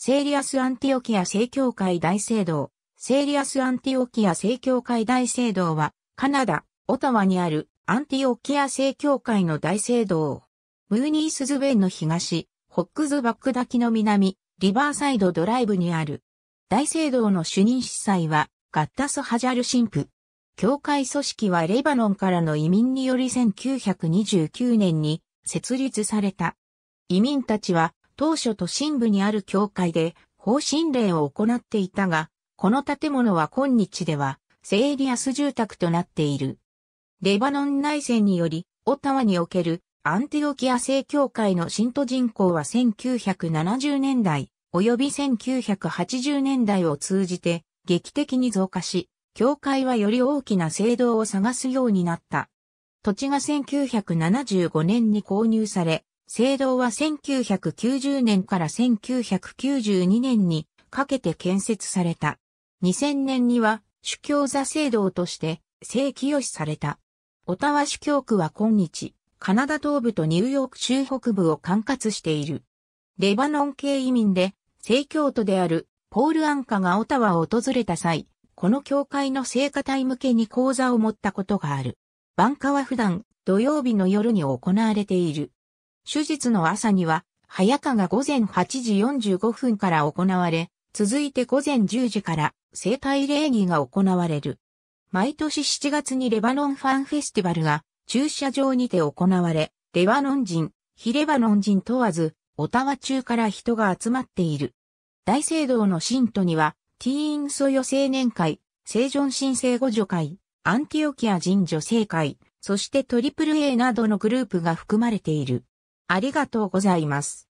セーリアス・アンティオキア正教会大聖堂。セーリアス・アンティオキア正教会大聖堂は、カナダ、オタワにあるアンティオキア正教会の大聖堂。ムーニースズベンの東、ホックズバック滝の南、リバーサイドドライブにある。大聖堂の主任司祭は、ガッタス・ハジャル神父。教会組織はレバノンからの移民により1929年に設立された。移民たちは当初都心部にある教会で方針令を行っていたが、この建物は今日ではセーリアス住宅となっている。レバノン内戦により、オタワにおけるアンティオキア正教会の信徒人口は1970年代及び1980年代を通じて劇的に増加し、教会はより大きな聖堂を探すようになった。土地が1975年に購入され、聖堂は1990年から1992年にかけて建設された。2000年には主教座聖堂として正規予視された。オタワ主教区は今日、カナダ東部とニューヨーク州北部を管轄している。レバノン系移民で、聖教徒であるポール・アンカがオタワを訪れた際、この教会の聖歌隊向けに講座を持ったことがある。ンカは普段、土曜日の夜に行われている。手術の朝には、早川が午前8時45分から行われ、続いて午前10時から生体礼儀が行われる。毎年7月にレバノンファンフェスティバルが駐車場にて行われ、レバノン人、非レバノン人問わず、オタワ中から人が集まっている。大聖堂の信徒には、ティーンソヨ青年会、聖ジョン神聖護助会、アンティオキア人女性会、そしてトリプル a などのグループが含まれている。ありがとうございます。